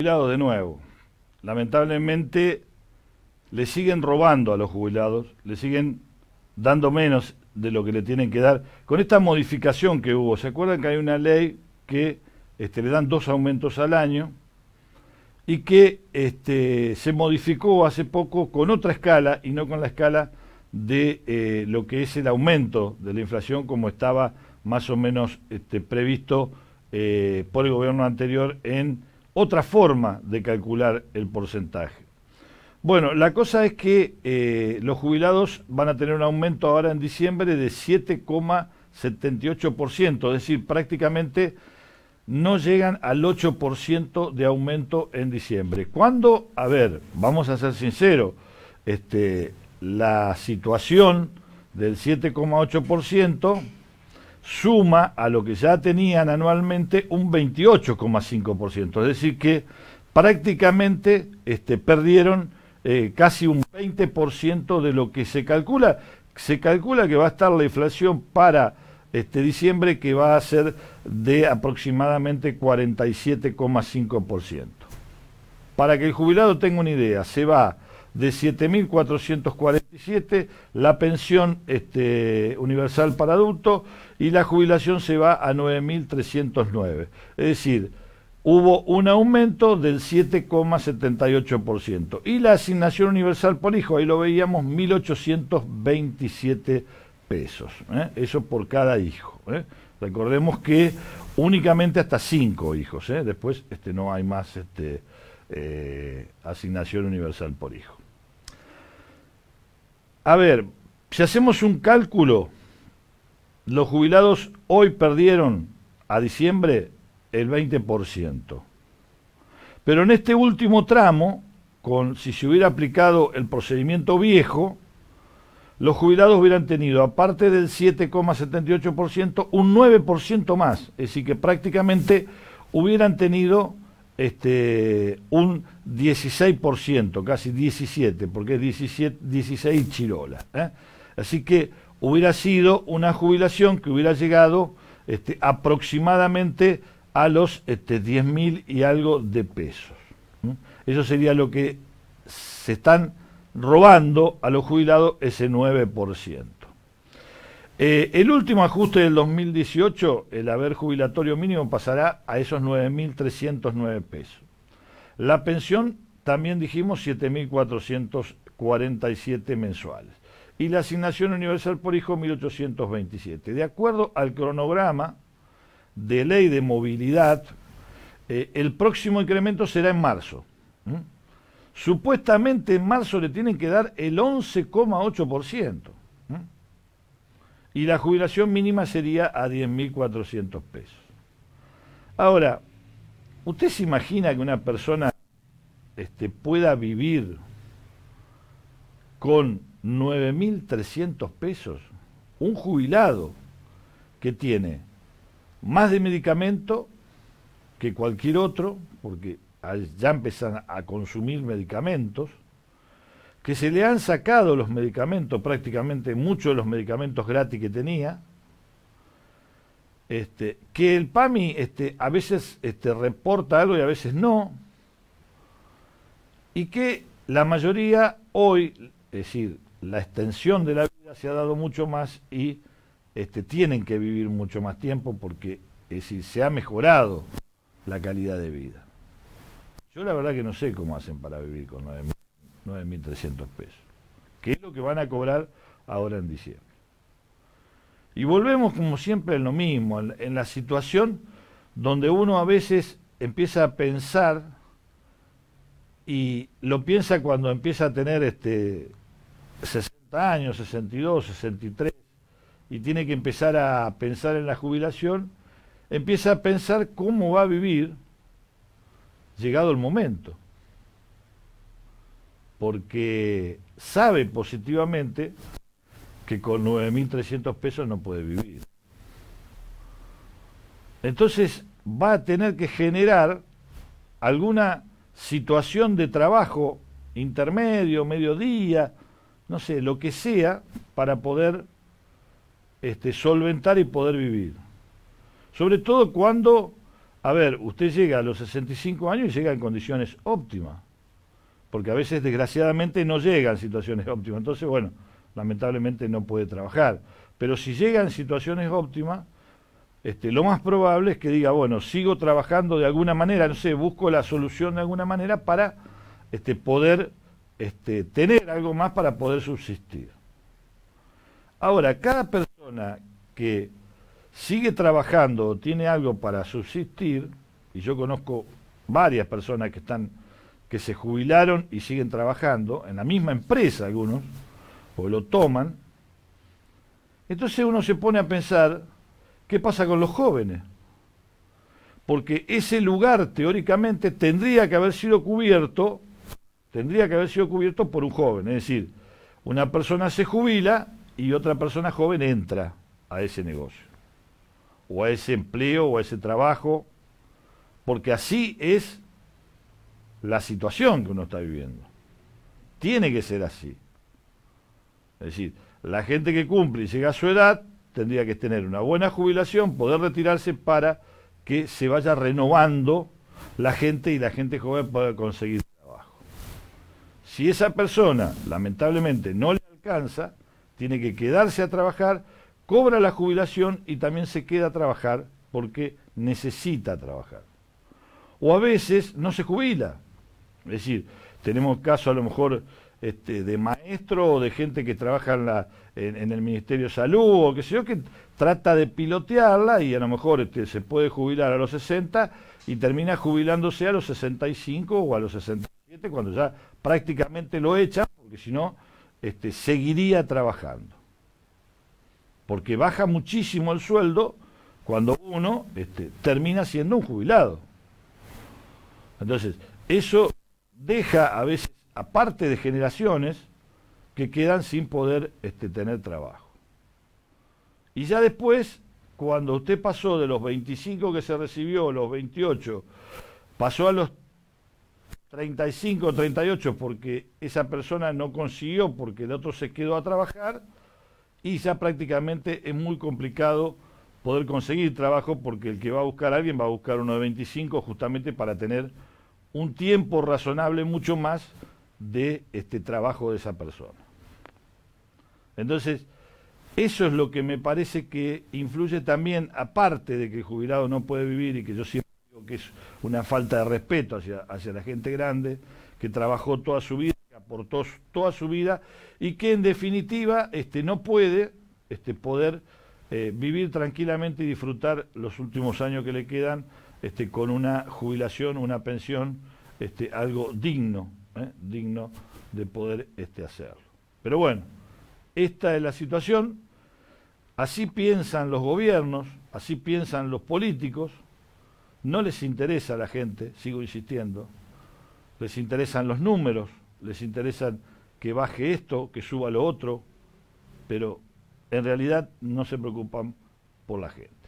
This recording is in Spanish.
jubilados de nuevo. Lamentablemente le siguen robando a los jubilados, le siguen dando menos de lo que le tienen que dar. Con esta modificación que hubo, ¿se acuerdan que hay una ley que este, le dan dos aumentos al año y que este, se modificó hace poco con otra escala y no con la escala de eh, lo que es el aumento de la inflación como estaba más o menos este, previsto eh, por el gobierno anterior en otra forma de calcular el porcentaje. Bueno, la cosa es que eh, los jubilados van a tener un aumento ahora en diciembre de 7,78%, es decir, prácticamente no llegan al 8% de aumento en diciembre. Cuando, a ver, vamos a ser sinceros, este, la situación del 7,8%, suma a lo que ya tenían anualmente un 28,5%. Es decir que prácticamente este, perdieron eh, casi un 20% de lo que se calcula. Se calcula que va a estar la inflación para este diciembre que va a ser de aproximadamente 47,5%. Para que el jubilado tenga una idea, se va de 7.447, la pensión este, universal para adultos y la jubilación se va a 9.309. Es decir, hubo un aumento del 7,78%. Y la asignación universal por hijo, ahí lo veíamos, 1.827 pesos. ¿eh? Eso por cada hijo. ¿eh? Recordemos que únicamente hasta 5 hijos, ¿eh? después este, no hay más este, asignación universal por hijo a ver, si hacemos un cálculo, los jubilados hoy perdieron a diciembre el 20%. Pero en este último tramo, con, si se hubiera aplicado el procedimiento viejo, los jubilados hubieran tenido, aparte del 7,78%, un 9% más. Es decir, que prácticamente hubieran tenido este, un 16%, casi 17%, porque es 16 Chirola. ¿eh? Así que hubiera sido una jubilación que hubiera llegado este, aproximadamente a los este, mil y algo de pesos. Eso sería lo que se están robando a los jubilados, ese 9%. Eh, el último ajuste del 2018, el haber jubilatorio mínimo, pasará a esos 9.309 pesos. La pensión, también dijimos, 7.447 mensuales. Y la asignación universal por hijo, 1.827. De acuerdo al cronograma de ley de movilidad, eh, el próximo incremento será en marzo. Supuestamente en marzo le tienen que dar el 11,8% y la jubilación mínima sería a 10.400 pesos. Ahora, ¿usted se imagina que una persona este, pueda vivir con 9.300 pesos? Un jubilado que tiene más de medicamento que cualquier otro, porque ya empezan a consumir medicamentos, que se le han sacado los medicamentos, prácticamente muchos de los medicamentos gratis que tenía, este, que el PAMI este, a veces este, reporta algo y a veces no, y que la mayoría hoy, es decir, la extensión de la vida se ha dado mucho más y este, tienen que vivir mucho más tiempo porque es decir, se ha mejorado la calidad de vida. Yo la verdad que no sé cómo hacen para vivir con 9.000 9.300 pesos, que es lo que van a cobrar ahora en diciembre. Y volvemos como siempre en lo mismo, en, la situación donde uno a veces empieza a pensar y lo piensa cuando empieza a tener este 60 años, 62, 63 y tiene que empezar a pensar en la jubilación, empieza a pensar cómo va a vivir llegado el momento porque sabe positivamente que con 9.300 pesos no puede vivir. Entonces va a tener que generar alguna situación de trabajo intermedio, mediodía, no sé, lo que sea, para poder este, solventar y poder vivir. Sobre todo cuando, a ver, usted llega a los 65 años y llega en condiciones óptimas porque a veces desgraciadamente no llegan situaciones óptimas. Entonces, bueno, lamentablemente no puede trabajar. Pero si llegan situaciones óptimas, este, lo más probable es que diga, bueno, sigo trabajando de alguna manera, no sé, busco la solución de alguna manera para este, poder este, tener algo más para poder subsistir. Ahora, cada persona que sigue trabajando o tiene algo para subsistir, y yo conozco varias personas que están que se jubilaron y siguen trabajando, en la misma empresa algunos, o lo toman. Entonces uno se pone a pensar, ¿qué pasa con los jóvenes? Porque ese lugar teóricamente tendría que haber sido cubierto, tendría que haber sido cubierto por un joven, es decir, una persona se jubila y otra persona joven entra a ese negocio, o a ese empleo, o a ese trabajo, porque así es la situación que uno está viviendo. Tiene que ser así. Es decir, la gente que cumple y llega a su edad tendría que tener una buena jubilación, poder retirarse para que se vaya renovando la gente y la gente joven pueda conseguir trabajo. Si esa persona lamentablemente no le alcanza, tiene que quedarse a trabajar, cobra la jubilación y también se queda a trabajar porque necesita trabajar. O a veces no se jubila, es decir, tenemos casos a lo mejor este, de maestro o de gente que trabaja en, en, el Ministerio de Salud o que sé yo, que trata de pilotearla y a lo mejor este, se puede jubilar a los 60 y termina jubilándose a los 65 o a los 67 cuando ya prácticamente lo echa porque si no, este, seguiría trabajando. Porque baja muchísimo el sueldo cuando uno termina siendo un jubilado. Entonces, eso deja a veces aparte de generaciones que quedan sin poder este, tener trabajo. Y ya después, cuando usted pasó de los 25 que se recibió, los 28, pasó a los 35, 38, porque esa persona no consiguió, porque el otro se quedó a trabajar, y ya prácticamente es muy complicado poder conseguir trabajo porque el que va a buscar a alguien va a buscar uno de 25 justamente para tener un tiempo razonable mucho más de este trabajo de esa persona. Entonces, eso es lo que me parece que influye también, aparte de que el jubilado no puede vivir y que yo siempre digo que es una falta de respeto hacia, hacia la gente grande, que trabajó toda su vida, que aportó toda su vida y que en definitiva este, no puede este, poder eh, vivir tranquilamente y disfrutar los últimos años que le quedan este, con una jubilación, una pensión, este, algo digno, ¿eh? digno de poder este, hacerlo. Pero bueno, esta es la situación, así piensan los gobiernos, así piensan los políticos, no les interesa a la gente, sigo insistiendo, les interesan los números, les interesan que baje esto, que suba lo otro, pero en realidad no se preocupan por la gente.